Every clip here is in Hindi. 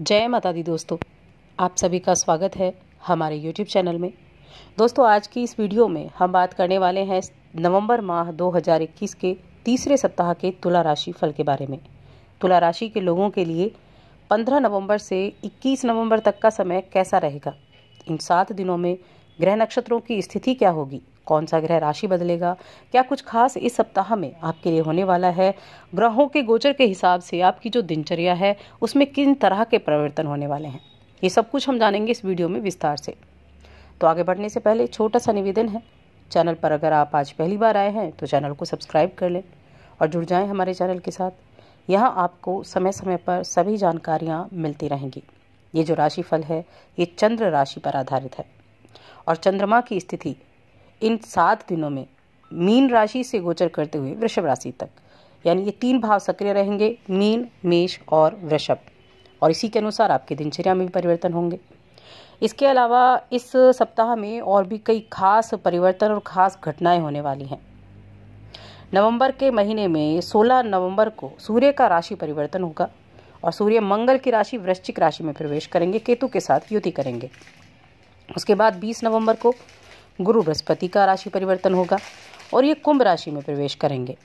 जय माता दी दोस्तों आप सभी का स्वागत है हमारे YouTube चैनल में दोस्तों आज की इस वीडियो में हम बात करने वाले हैं नवंबर माह 2021 के तीसरे सप्ताह के तुला राशि फल के बारे में तुला राशि के लोगों के लिए 15 नवंबर से 21 नवंबर तक का समय कैसा रहेगा इन सात दिनों में ग्रह नक्षत्रों की स्थिति क्या होगी कौन सा ग्रह राशि बदलेगा क्या कुछ खास इस सप्ताह में आपके लिए होने वाला है ग्रहों के गोचर के हिसाब से आपकी जो दिनचर्या है उसमें किन तरह के परिवर्तन होने वाले हैं ये सब कुछ हम जानेंगे इस वीडियो में विस्तार से तो आगे बढ़ने से पहले छोटा सा निवेदन है चैनल पर अगर आप आज पहली बार आए हैं तो चैनल को सब्सक्राइब कर लें और जुड़ जाएं हमारे चैनल के साथ यहाँ आपको समय समय पर सभी जानकारियाँ मिलती रहेंगी ये जो राशिफल है ये चंद्र राशि पर आधारित है और चंद्रमा की स्थिति इन सात दिनों में मीन राशि से गोचर करते हुए वृषभ राशि तक यानी ये तीन भाव सक्रिय रहेंगे मीन मेष और वृषभ और इसी के अनुसार आपके दिनचर्या में भी परिवर्तन होंगे इसके अलावा इस सप्ताह में और भी कई खास परिवर्तन और खास घटनाएं होने वाली हैं नवंबर के महीने में 16 नवंबर को सूर्य का राशि परिवर्तन होगा और सूर्य मंगल की राशि वृश्चिक राशि में प्रवेश करेंगे केतु के साथ युति करेंगे उसके बाद 20 नवंबर को गुरु बृहस्पति का राशि परिवर्तन होगा और ये कुंभ राशि में प्रवेश करेंगे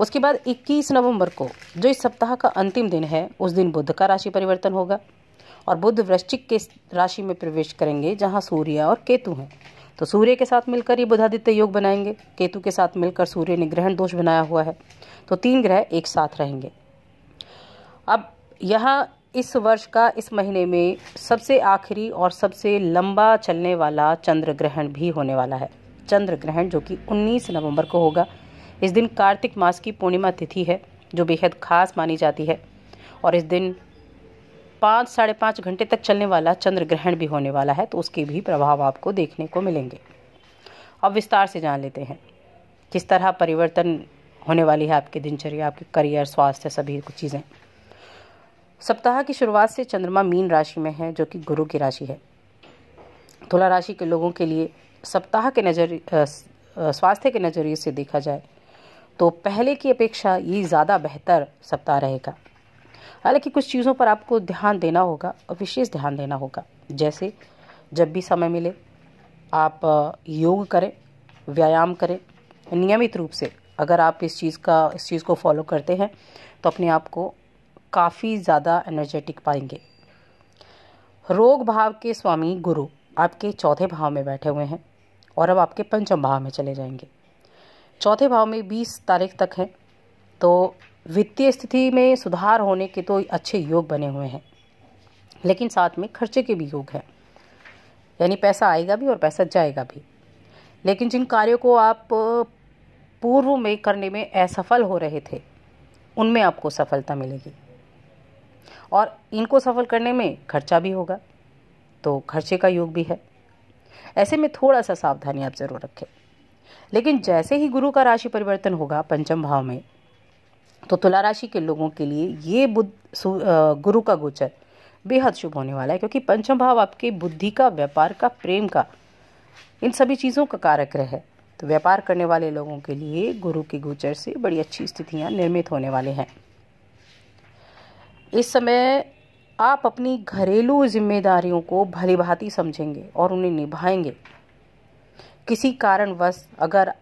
उसके बाद 21 नवंबर को जो इस सप्ताह का अंतिम दिन है उस दिन बुद्ध का राशि परिवर्तन होगा और बुद्ध वृश्चिक के राशि में प्रवेश करेंगे जहाँ सूर्य और केतु हैं तो सूर्य के साथ मिलकर ये बुधादित्य योग बनाएंगे केतु के साथ मिलकर सूर्य ने ग्रहण दोष बनाया हुआ है तो तीन ग्रह एक साथ रहेंगे अब यहाँ इस वर्ष का इस महीने में सबसे आखिरी और सबसे लंबा चलने वाला चंद्र ग्रहण भी होने वाला है चंद्र ग्रहण जो कि 19 नवंबर को होगा इस दिन कार्तिक मास की पूर्णिमा तिथि है जो बेहद खास मानी जाती है और इस दिन पाँच साढ़े पाँच घंटे तक चलने वाला चंद्र ग्रहण भी होने वाला है तो उसके भी प्रभाव आपको देखने को मिलेंगे अब विस्तार से जान लेते हैं किस तरह परिवर्तन होने वाली है आपकी दिनचर्या आपके करियर स्वास्थ्य सभी कुछ चीज़ें सप्ताह की शुरुआत से चंद्रमा मीन राशि में है जो कि गुरु की राशि है तुला राशि के लोगों के लिए सप्ताह के नजर स्वास्थ्य के नज़रिए से देखा जाए तो पहले की अपेक्षा ये ज़्यादा बेहतर सप्ताह रहेगा हालांकि कुछ चीज़ों पर आपको ध्यान देना होगा और विशेष ध्यान देना होगा जैसे जब भी समय मिले आप योग करें व्यायाम करें नियमित रूप से अगर आप इस चीज़ का इस चीज़ को फॉलो करते हैं तो अपने आप को काफ़ी ज़्यादा एनर्जेटिक पाएंगे रोग भाव के स्वामी गुरु आपके चौथे भाव में बैठे हुए हैं और अब आपके पंचम भाव में चले जाएंगे चौथे भाव में 20 तारीख तक है तो वित्तीय स्थिति में सुधार होने के तो अच्छे योग बने हुए हैं लेकिन साथ में खर्चे के भी योग हैं यानी पैसा आएगा भी और पैसा जाएगा भी लेकिन जिन कार्यों को आप पूर्व में करने में असफल हो रहे थे उनमें आपको सफलता मिलेगी और इनको सफल करने में खर्चा भी होगा तो खर्चे का योग भी है ऐसे में थोड़ा सा सावधानी आप ज़रूर रखें लेकिन जैसे ही गुरु का राशि परिवर्तन होगा पंचम भाव में तो तुला राशि के लोगों के लिए ये बुद्ध गुरु का गोचर बेहद शुभ होने वाला है क्योंकि पंचम भाव आपके बुद्धि का व्यापार का प्रेम का इन सभी चीज़ों का कारक है तो व्यापार करने वाले लोगों के लिए गुरु के गोचर से बड़ी अच्छी स्थितियाँ निर्मित होने वाले हैं इस समय आप अपनी घरेलू जिम्मेदारियों को भली भांति समझेंगे और उन्हें निभाएंगे किसी कारणवश अगर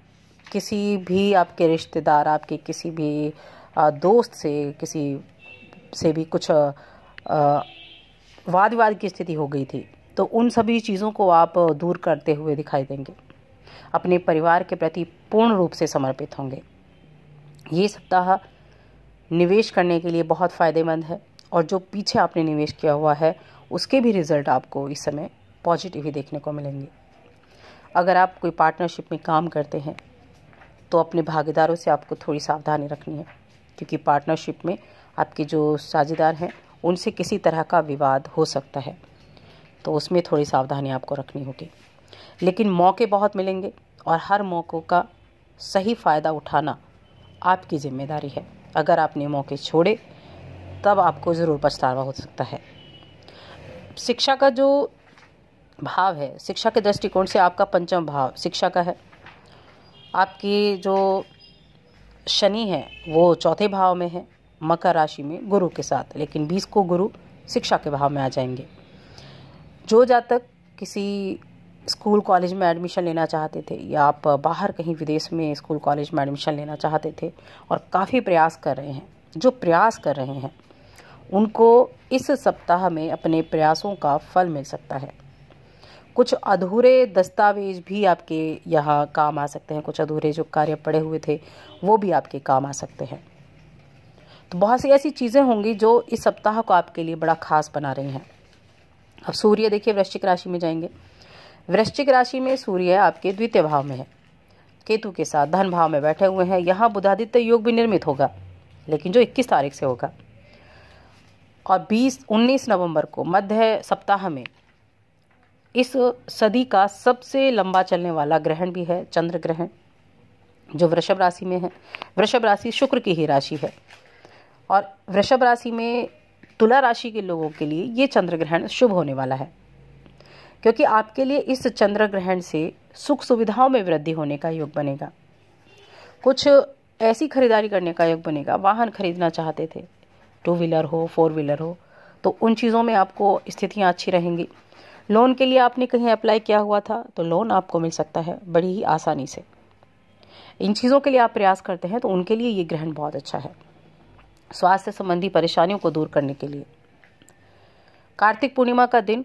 किसी भी आपके रिश्तेदार आपके किसी भी दोस्त से किसी से भी कुछ वाद विवाद की स्थिति हो गई थी तो उन सभी चीज़ों को आप दूर करते हुए दिखाई देंगे अपने परिवार के प्रति पूर्ण रूप से समर्पित होंगे ये सप्ताह निवेश करने के लिए बहुत फ़ायदेमंद है और जो पीछे आपने निवेश किया हुआ है उसके भी रिज़ल्ट आपको इस समय पॉजिटिव ही देखने को मिलेंगे अगर आप कोई पार्टनरशिप में काम करते हैं तो अपने भागीदारों से आपको थोड़ी सावधानी रखनी है क्योंकि पार्टनरशिप में आपके जो साझेदार हैं उनसे किसी तरह का विवाद हो सकता है तो उसमें थोड़ी सावधानी आपको रखनी होगी लेकिन मौके बहुत मिलेंगे और हर मौक़ों का सही फ़ायदा उठाना आपकी ज़िम्मेदारी है अगर आपने मौके छोड़े तब आपको ज़रूर पछतावा हो सकता है शिक्षा का जो भाव है शिक्षा के दृष्टिकोण से आपका पंचम भाव शिक्षा का है आपकी जो शनि है वो चौथे भाव में है मकर राशि में गुरु के साथ लेकिन बीस को गुरु शिक्षा के भाव में आ जाएंगे जो जातक किसी स्कूल कॉलेज में एडमिशन लेना चाहते थे या आप बाहर कहीं विदेश में स्कूल कॉलेज में एडमिशन लेना चाहते थे और काफ़ी प्रयास कर रहे हैं जो प्रयास कर रहे हैं उनको इस सप्ताह में अपने प्रयासों का फल मिल सकता है कुछ अधूरे दस्तावेज भी आपके यहाँ काम आ सकते हैं कुछ अधूरे जो कार्य पड़े हुए थे वो भी आपके काम आ सकते हैं तो बहुत सी ऐसी चीज़ें होंगी जो इस सप्ताह को आपके लिए बड़ा खास बना रही हैं अब सूर्य देखिए वृश्चिक राशि में जाएंगे वृश्चिक राशि में सूर्य आपके द्वितीय भाव में है केतु के साथ धन भाव में बैठे हुए हैं यहाँ बुधादित्य योग भी निर्मित होगा लेकिन जो 21 तारीख से होगा और 20 19 नवंबर को मध्य सप्ताह में इस सदी का सबसे लंबा चलने वाला ग्रहण भी है चंद्र ग्रहण जो वृषभ राशि में है वृषभ राशि शुक्र की ही राशि है और वृषभ राशि में तुला राशि के लोगों के लिए ये चंद्र ग्रहण शुभ होने वाला है क्योंकि आपके लिए इस चंद्र ग्रहण से सुख सुविधाओं में वृद्धि होने का योग बनेगा कुछ ऐसी खरीदारी करने का योग बनेगा वाहन खरीदना चाहते थे टू व्हीलर हो फोर व्हीलर हो तो उन चीज़ों में आपको स्थितियाँ अच्छी रहेंगी लोन के लिए आपने कहीं अप्लाई किया हुआ था तो लोन आपको मिल सकता है बड़ी ही आसानी से इन चीज़ों के लिए आप प्रयास करते हैं तो उनके लिए ये ग्रहण बहुत अच्छा है स्वास्थ्य संबंधी परेशानियों को दूर करने के लिए कार्तिक पूर्णिमा का दिन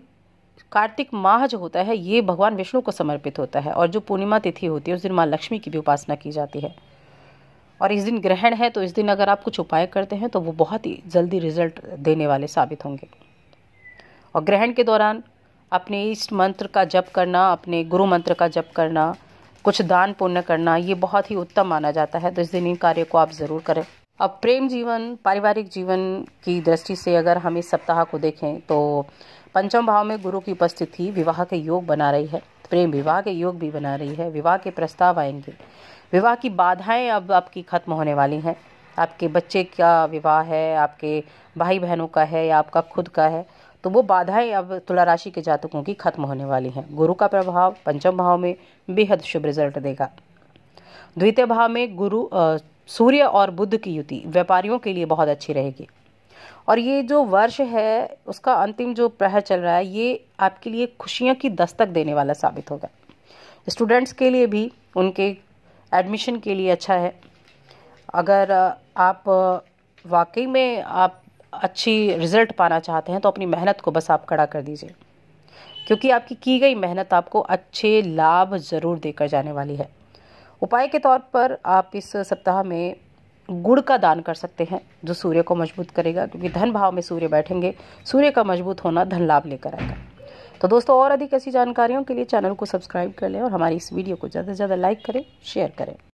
कार्तिक माह जो होता है ये भगवान विष्णु को समर्पित होता है और जो पूर्णिमा तिथि होती है उस दिन माँ लक्ष्मी की भी उपासना की जाती है और इस दिन ग्रहण है तो इस दिन अगर आप कुछ उपाय करते हैं तो वो बहुत ही जल्दी रिजल्ट देने वाले साबित होंगे और ग्रहण के दौरान अपने इष्ट मंत्र का जप करना अपने गुरु मंत्र का जप करना कुछ दान पुण्य करना ये बहुत ही उत्तम माना जाता है तो इस दिन इन कार्य को आप ज़रूर करें अब प्रेम जीवन पारिवारिक जीवन की दृष्टि से अगर हम इस सप्ताह को देखें तो पंचम भाव में गुरु की उपस्थिति विवाह के योग बना रही है प्रेम विवाह के योग भी बना रही है विवाह के प्रस्ताव आएंगे विवाह की बाधाएं अब आपकी खत्म होने वाली हैं आपके बच्चे का विवाह है आपके भाई बहनों का है या आपका खुद का है तो वो बाधाएं अब तुला राशि के जातकों की खत्म होने वाली हैं गुरु का प्रभाव पंचम भाव में बेहद शुभ रिजल्ट देगा द्वितीय भाव में गुरु सूर्य और बुद्ध की युति व्यापारियों के लिए बहुत अच्छी रहेगी और ये जो वर्ष है उसका अंतिम जो प्रहर चल रहा है ये आपके लिए खुशियाँ की दस्तक देने वाला साबित होगा स्टूडेंट्स के लिए भी उनके एडमिशन के लिए अच्छा है अगर आप वाकई में आप अच्छी रिजल्ट पाना चाहते हैं तो अपनी मेहनत को बस आप खड़ा कर दीजिए क्योंकि आपकी की गई मेहनत आपको अच्छे लाभ ज़रूर देकर जाने वाली है उपाय के तौर पर आप इस सप्ताह में गुड़ का दान कर सकते हैं जो सूर्य को मजबूत करेगा क्योंकि धन भाव में सूर्य बैठेंगे सूर्य का मजबूत होना धन लाभ लेकर आएगा तो दोस्तों और अधिक ऐसी जानकारियों के लिए चैनल को सब्सक्राइब कर लें और हमारी इस वीडियो को ज़्यादा से ज़्यादा लाइक करें शेयर करें